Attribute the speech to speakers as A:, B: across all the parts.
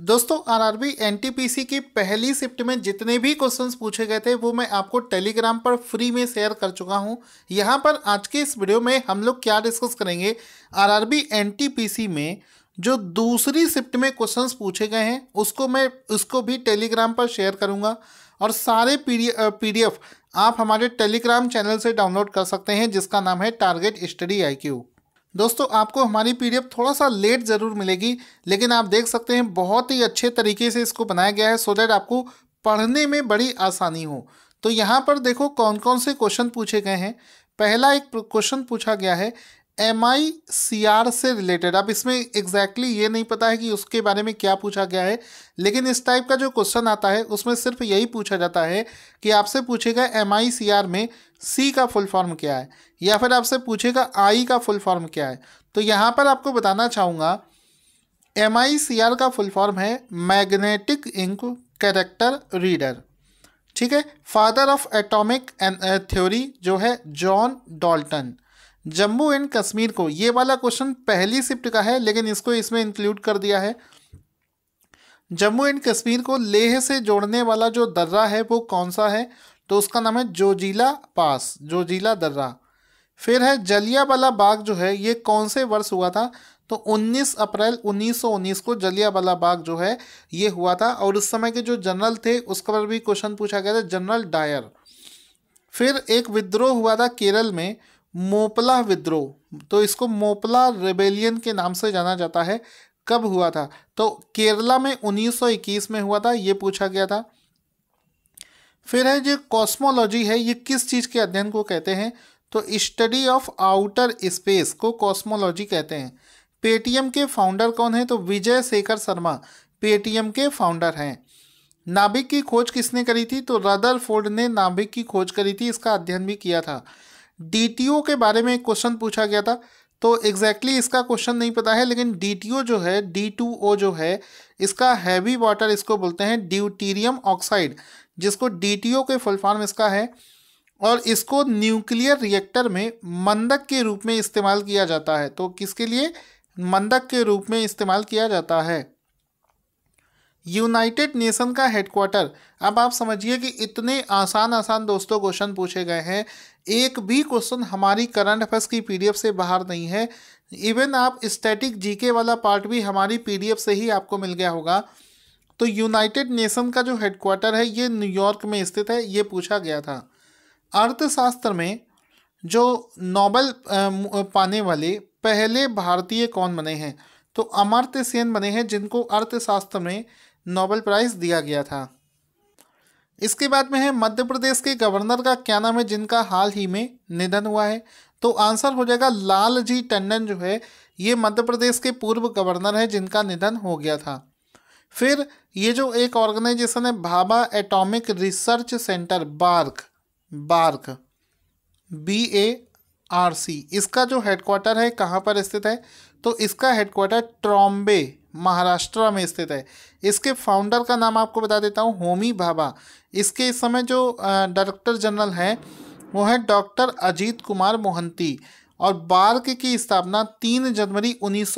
A: दोस्तों RRB NTPC की पहली शिफ्ट में जितने भी क्वेश्चंस पूछे गए थे वो मैं आपको टेलीग्राम पर फ्री में शेयर कर चुका हूं यहां पर आज के इस वीडियो में हम लोग क्या डिस्कस करेंगे आरआरबी एनटीपीसी में जो दूसरी शिफ्ट में क्वेश्चंस पूछे गए हैं उसको मैं उसको भी टेलीग्राम पर शेयर करूँगा और सारे पी आप हमारे टेलीग्राम चैनल से डाउनलोड कर सकते हैं जिसका नाम है टारगेट स्टडी आई क्यू दोस्तों आपको हमारी पीडीएफ थोड़ा सा लेट ज़रूर मिलेगी लेकिन आप देख सकते हैं बहुत ही अच्छे तरीके से इसको बनाया गया है सो देट आपको पढ़ने में बड़ी आसानी हो तो यहाँ पर देखो कौन कौन से क्वेश्चन पूछे गए हैं पहला एक क्वेश्चन पूछा गया है एम आई सी आर से रिलेटेड अब इसमें एग्जैक्टली exactly ये नहीं पता है कि उसके बारे में क्या पूछा गया है लेकिन इस टाइप का जो क्वेश्चन आता है उसमें सिर्फ यही पूछा जाता है कि आपसे पूछेगा एम आई सी आर में सी का फुल फॉर्म क्या है या फिर आपसे पूछेगा आई का फुल फॉर्म क्या है तो यहाँ पर आपको बताना चाहूँगा एम आई सी आर का फुल फॉर्म है मैग्नेटिक इंक कैरेक्टर रीडर ठीक है फादर ऑफ एटॉमिक थ्योरी जो है John Dalton Jammu and Kashmir को ये वाला क्वेश्चन पहली शिफ्ट का है लेकिन इसको इसमें इंक्लूड कर दिया है जम्मू एंड कश्मीर को लेह से जोड़ने वाला जो दर्रा है वो कौन सा है तो उसका नाम है जोजीला पास जोजीला दर्रा फिर है जलिया वाला बाग जो है ये कौन से वर्ष हुआ था तो 19 अप्रैल 1919 को जलिया वाला बाग जो है ये हुआ था और उस समय के जो जनरल थे उसका पर भी क्वेश्चन पूछा गया था जनरल डायर फिर एक विद्रोह हुआ था केरल में मोपला विद्रोह तो इसको मोपला रेबेलियन के नाम से जाना जाता है कब हुआ था तो केरला में 1921 में हुआ था ये पूछा गया था फिर है जो कॉस्मोलॉजी है ये किस चीज़ के अध्ययन को कहते हैं तो स्टडी ऑफ आउटर स्पेस को कॉस्मोलॉजी कहते हैं पेटीएम के फाउंडर कौन है तो विजय शेखर शर्मा पेटीएम के फाउंडर हैं नाभिक की खोज किसने करी थी तो रदरफोर्ड ने नाभिक की खोज करी थी इसका अध्ययन भी किया था डी के बारे में एक क्वेश्चन पूछा गया था तो एग्जैक्टली exactly इसका क्वेश्चन नहीं पता है लेकिन डी जो है डी जो है इसका हैवी वाटर इसको बोलते हैं ड्यूटीरियम ऑक्साइड जिसको डी के फुल फॉर्म इसका है और इसको न्यूक्लियर रिएक्टर में मंदक के रूप में इस्तेमाल किया जाता है तो किसके लिए मंदक के रूप में इस्तेमाल किया जाता है यूनाइटेड नेशन का हेडक्वार्टर अब आप समझिए कि इतने आसान आसान दोस्तों क्वेश्चन पूछे गए हैं एक भी क्वेश्चन हमारी करंट अफेयर्स की पीडीएफ से बाहर नहीं है इवन आप स्टैटिक जीके वाला पार्ट भी हमारी पीडीएफ से ही आपको मिल गया होगा तो यूनाइटेड नेशन का जो हेडक्वार्टर है ये न्यूयॉर्क में स्थित है ये पूछा गया था अर्थशास्त्र में जो नोबल पाने वाले पहले भारतीय कौन बने हैं तो अमर्त्य सेन बने हैं जिनको अर्थशास्त्र में नोबेल प्राइज़ दिया गया था इसके बाद में है मध्य प्रदेश के गवर्नर का क्या नाम है जिनका हाल ही में निधन हुआ है तो आंसर हो जाएगा लाल जी टंडन जो है ये मध्य प्रदेश के पूर्व गवर्नर है जिनका निधन हो गया था फिर ये जो एक ऑर्गेनाइजेशन है Bhabha atomic research centre BARC BARC B A RC इसका जो हेडक्वार्टर है कहाँ पर स्थित है तो इसका हेडक्वार्टर ट्रॉम्बे महाराष्ट्र में स्थित है इसके फाउंडर का नाम आपको बता देता हूँ होमी भाभा इसके इस समय जो डायरेक्टर जनरल हैं वो है डॉक्टर अजीत कुमार मोहंती और बार्क की स्थापना तीन जनवरी उन्नीस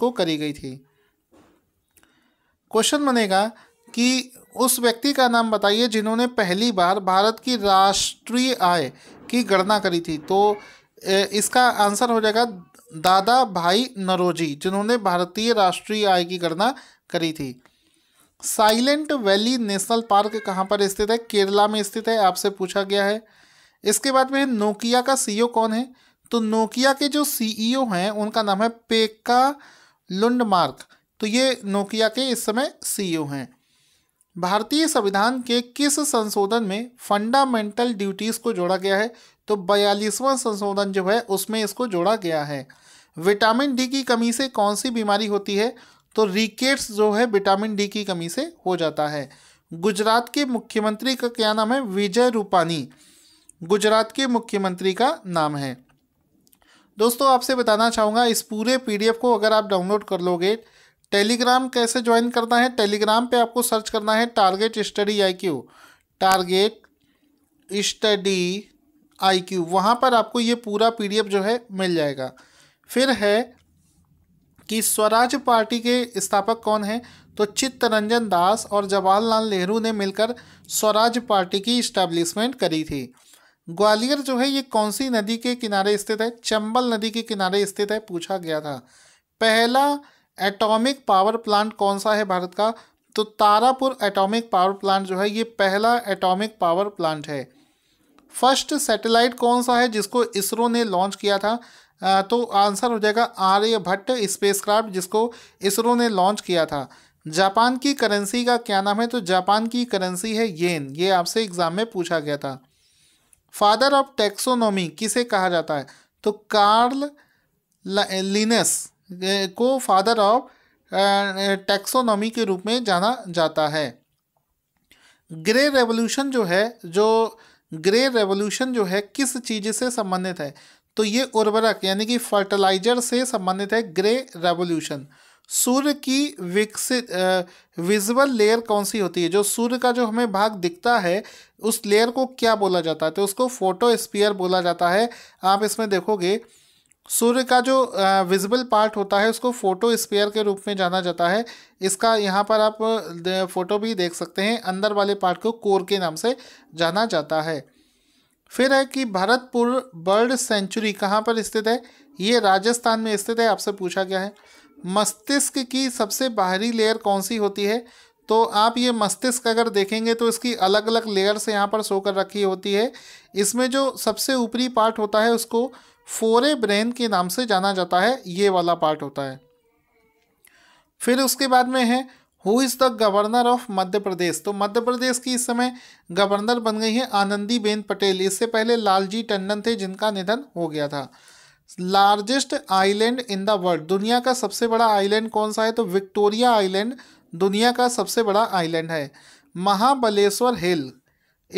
A: को करी गई थी क्वेश्चन बनेगा कि उस व्यक्ति का नाम बताइए जिन्होंने पहली बार भारत की राष्ट्रीय आय की गणना करी थी तो इसका आंसर हो जाएगा दादा भाई नरोजी जिन्होंने भारतीय राष्ट्रीय आय की गणना करी थी साइलेंट वैली नेशनल पार्क कहाँ पर स्थित है केरला में स्थित है आपसे पूछा गया है इसके बाद में नोकिया का सीईओ कौन है तो नोकिया के जो सीईओ हैं उनका नाम है पेका लुंडमार्क तो ये नोकिया के इस समय सीईओ हैं भारतीय संविधान के किस संशोधन में फंडामेंटल ड्यूटीज़ को जोड़ा गया है तो बयालीसवां संशोधन जो है उसमें इसको जोड़ा गया है विटामिन डी की कमी से कौन सी बीमारी होती है तो रिकेट्स जो है विटामिन डी की कमी से हो जाता है गुजरात के मुख्यमंत्री का क्या नाम है विजय रूपानी गुजरात के मुख्यमंत्री का नाम है दोस्तों आपसे बताना चाहूँगा इस पूरे पीडीएफ को अगर आप डाउनलोड कर लोगे टेलीग्राम कैसे ज्वाइन करना है टेलीग्राम पे आपको सर्च करना है target study I Q target study I Q वहाँ पर आपको ये पूरा पीडीएफ जो है मिल जाएगा फिर है कि स्वराज पार्टी के स्थापक कौन हैं तो चित्तरंजन दास और जवाहरलाल नेहरू ने मिलकर स्वराज पार्टी की इस्टेब्लिशमेंट करी थी ग्वालियर जो है ये कौन सी नदी के किनारे स्थित है चंबल नदी के किनारे स्थित है पूछा गया था पहला एटॉमिक पावर प्लांट कौन सा है भारत का तो तारापुर एटॉमिक पावर प्लांट जो है ये पहला एटॉमिक पावर प्लांट है फर्स्ट सैटेलाइट कौन सा है जिसको इसरो ने लॉन्च किया था तो आंसर हो जाएगा आर्यभट्ट स्पेसक्राफ्ट जिसको इसरो ने लॉन्च किया था जापान की करेंसी का क्या नाम है तो जापान की करेंसी है येन ये आपसे एग्जाम में पूछा गया था फादर ऑफ टेक्सोनॉमी किसे कहा जाता है तो कार्ल लिनस को फादर ऑफ टेक्सोनॉमी के रूप में जाना जाता है ग्रे रेवोल्यूशन जो है जो ग्रे रेवोल्यूशन जो है किस चीज़ से संबंधित है तो ये उर्वरक यानी कि फर्टिलाइजर से संबंधित है ग्रे रेवोल्यूशन सूर्य की विकसित विजुअल लेयर कौन सी होती है जो सूर्य का जो हमें भाग दिखता है उस लेयर को क्या बोला जाता है तो उसको फोटोस्पियर बोला जाता है आप इसमें देखोगे सूर्य का जो विजिबल पार्ट होता है उसको फोटो स्पेयर के रूप में जाना जाता है इसका यहाँ पर आप फोटो भी देख सकते हैं अंदर वाले पार्ट को कोर के नाम से जाना जाता है फिर है कि भरतपुर बर्ड सेंचुरी कहाँ पर स्थित है ये राजस्थान में स्थित है आपसे पूछा गया है मस्तिष्क की सबसे बाहरी लेयर कौन सी होती है तो आप ये मस्तिष्क अगर देखेंगे तो इसकी अलग अलग लेयर से यहाँ पर सो कर रखी होती है इसमें जो सबसे ऊपरी पार्ट होता है उसको फोरे ब्रेन के नाम से जाना जाता है ये वाला पार्ट होता है फिर उसके बाद में है who is the governor of Madhya Pradesh तो मध्य प्रदेश की इस समय गवर्नर बन गई है आनंदी बेन पटेल इससे पहले लालजी टंडन थे जिनका निधन हो गया था largest island in the world दुनिया का सबसे बड़ा आइलैंड कौन सा है तो विक्टोरिया आइलैंड दुनिया का सबसे बड़ा आइलैंड है महाबलेश्वर हिल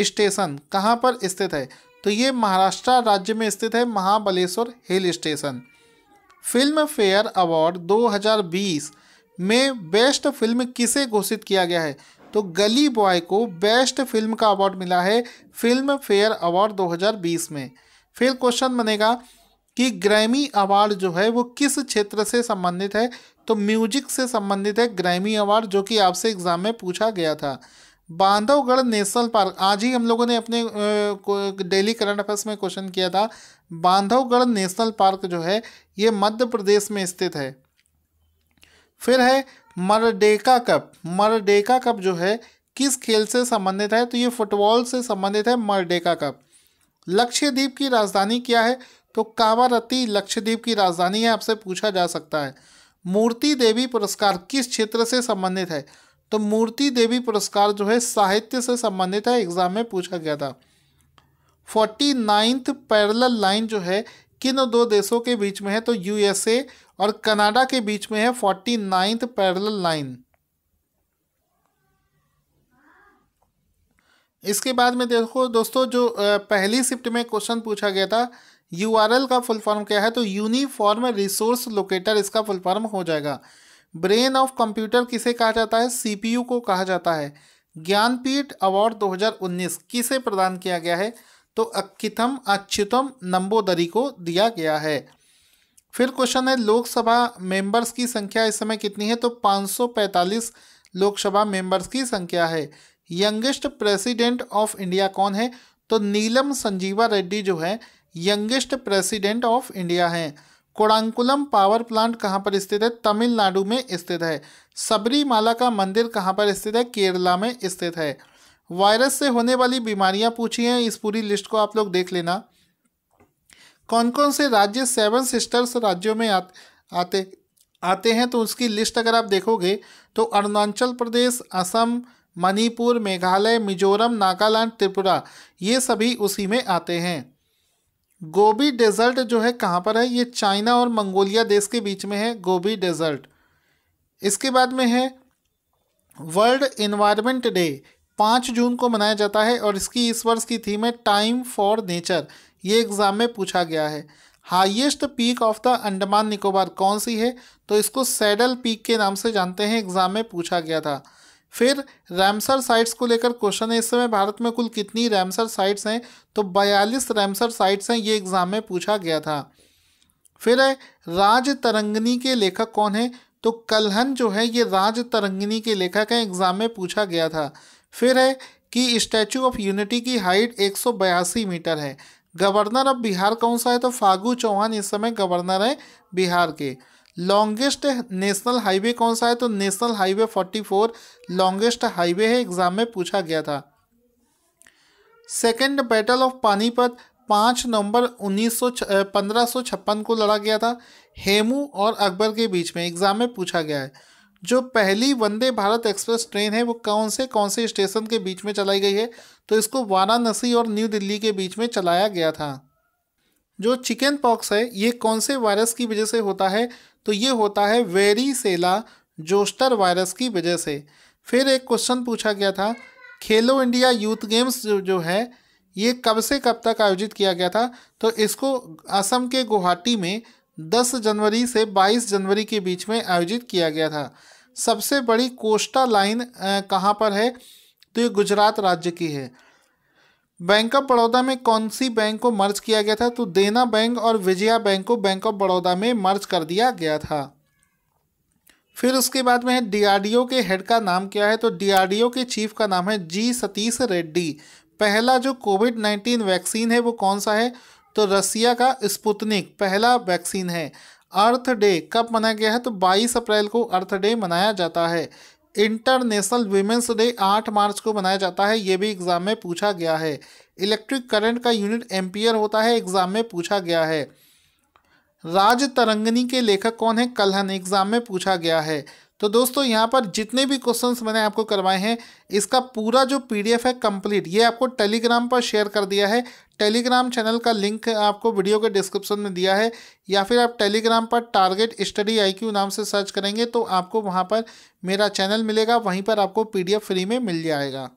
A: स्टेशन कहाँ पर स्थित है तो ये महाराष्ट्र राज्य में स्थित है Mahabaleshwar hill station Filmfare award 2020 में बेस्ट फिल्म किसे घोषित किया गया है तो गली बॉय को बेस्ट फिल्म का अवार्ड मिला है फिल्म फेयर अवार्ड 2020 में फिर क्वेश्चन बनेगा कि ग्रैमी अवार्ड जो है वो किस क्षेत्र से संबंधित है तो म्यूजिक से संबंधित है ग्रैमी अवार्ड जो कि आपसे एग्जाम में पूछा गया था बांधवगढ़ नेशनल पार्क आज ही हम लोगों ने अपने डेली करंट अफेयर्स में क्वेश्चन किया था बांधवगढ़ नेशनल पार्क जो है ये मध्य प्रदेश में स्थित है फिर है मरडेका कप मरडेका कप जो है किस खेल से संबंधित है तो ये फुटबॉल से संबंधित है मरडेका कप लक्षद्वीप की राजधानी क्या है तो कावारती लक्षद्वीप की राजधानी है आपसे पूछा जा सकता है मूर्ति देवी पुरस्कार किस क्षेत्र से संबंधित है तो मूर्ति देवी पुरस्कार जो है साहित्य से संबंधित है एग्जाम में पूछा गया था फोर्टी नाइन्थ पैरल लाइन जो है किन दो देशों के बीच में है तो यूएसए और कनाडा के बीच में है फोर्टी नाइन्थ पैरल लाइन इसके बाद में देखो दोस्तों जो पहली शिफ्ट में क्वेश्चन पूछा गया था यूआरएल का फुल फॉर्म क्या है तो यूनिफॉर्म रिसोर्स लोकेटर इसका फुल फॉर्म हो जाएगा ब्रेन ऑफ कंप्यूटर किसे कहा जाता है सीपीयू को कहा जाता है ज्ञानपीठ अवार्ड 2019 किसे प्रदान किया गया है तो अक्किथम अच्युतम नंबोदरी को दिया गया है फिर क्वेश्चन है लोकसभा मेंबर्स की संख्या इस समय कितनी है तो 545 लोकसभा मेंबर्स की संख्या है यंगेस्ट प्रेसिडेंट ऑफ इंडिया कौन है तो नीलम संजीवा रेड्डी जो है यंगेस्ट प्रेसिडेंट ऑफ इंडिया हैं कोडांकुलम पावर प्लांट कहाँ पर स्थित है तमिलनाडु में स्थित है सबरीमाला का मंदिर कहाँ पर स्थित है केरला में स्थित है वायरस से होने वाली बीमारियाँ पूछी हैं इस पूरी लिस्ट को आप लोग देख लेना कौन कौन से राज्य सेवन सिस्टर्स राज्यों में आ, आते आते हैं तो उसकी लिस्ट अगर आप देखोगे तो अरुणाचल प्रदेश असम मणिपुर मेघालय मिजोरम नागालैंड त्रिपुरा ये सभी उसी में आते हैं गोभी डेजर्ट जो है कहाँ पर है ये चाइना और मंगोलिया देश के बीच में है गोभी डेजर्ट इसके बाद में है वर्ल्ड इन्वायरमेंट डे पाँच जून को मनाया जाता है और इसकी इस वर्ष की थीम है टाइम फॉर नेचर ये एग्ज़ाम में पूछा गया है highest peak of the Andaman Nicobar कौन सी है तो इसको सैडल पीक के नाम से जानते हैं एग्ज़ाम में पूछा गया था फिर रैमसर साइट्स को लेकर क्वेश्चन है इस समय भारत में कुल कितनी रैमसर साइट्स हैं तो बयालीस रैमसर साइट्स हैं ये एग्ज़ाम में पूछा गया था फिर है राज तरंगनी के लेखक कौन है तो कलहन जो है ये राज तरंगनी के लेखक हैं एग्ज़ाम में पूछा गया था फिर है कि स्टैचू ऑफ यूनिटी की हाइट एक मीटर है गवर्नर अब बिहार कौन सा है तो फागू चौहान इस समय गवर्नर है बिहार के लॉन्गेस्ट नेशनल हाईवे कौन सा है तो national highway forty four longest highway है एग्जाम में पूछा गया था सेकेंड बैटल ऑफ पानीपत पाँच नवंबर उन्नीस सौ पंद्रह को लड़ा गया था हेमू और अकबर के बीच में एग्जाम में पूछा गया है जो पहली वंदे भारत एक्सप्रेस ट्रेन है वो कौन से कौन से स्टेशन के बीच में चलाई गई है तो इसको वाराणसी और न्यू दिल्ली के बीच में चलाया गया था जो चिकन पॉक्स है ये कौन से वायरस की वजह से होता है तो ये होता है वेरी सेला जोस्टर वायरस की वजह से फिर एक क्वेश्चन पूछा गया था खेलो इंडिया यूथ गेम्स जो, जो है ये कब से कब तक आयोजित किया गया था तो इसको असम के गुवाहाटी में 10 जनवरी से 22 जनवरी के बीच में आयोजित किया गया था सबसे बड़ी कोस्टा लाइन कहाँ पर है तो ये गुजरात राज्य की है बैंक ऑफ बड़ौदा में कौन सी बैंक को मर्ज किया गया था तो देना बैंक और विजया बैंक को बैंक ऑफ बड़ौदा में मर्ज कर दिया गया था फिर उसके बाद में है डीआरडीओ के हेड का नाम क्या है तो डीआरडीओ के चीफ का नाम है जी सतीश रेड्डी पहला जो कोविड नाइन्टीन वैक्सीन है वो कौन सा है तो रसिया का स्पुतनिक पहला वैक्सीन है अर्थ डे कब मनाया गया है तो 22 अप्रैल को अर्थ डे मनाया जाता है इंटरनेशनल वीमेंस डे आठ मार्च को मनाया जाता है ये भी एग्जाम में पूछा गया है इलेक्ट्रिक करंट का यूनिट एम्पियर होता है एग्जाम में पूछा गया है राज तरंगनी के लेखक कौन है कलहन एग्जाम में पूछा गया है तो दोस्तों यहाँ पर जितने भी क्वेश्चंस मैंने आपको करवाए हैं इसका पूरा जो पीडीएफ है कंप्लीट ये आपको टेलीग्राम पर शेयर कर दिया है टेलीग्राम चैनल का लिंक आपको वीडियो के डिस्क्रिप्शन में दिया है या फिर आप टेलीग्राम पर टारगेट स्टडी आईक्यू नाम से सर्च करेंगे तो आपको वहाँ पर मेरा चैनल मिलेगा वहीं पर आपको एफ़ फ्री में मिल जाएगा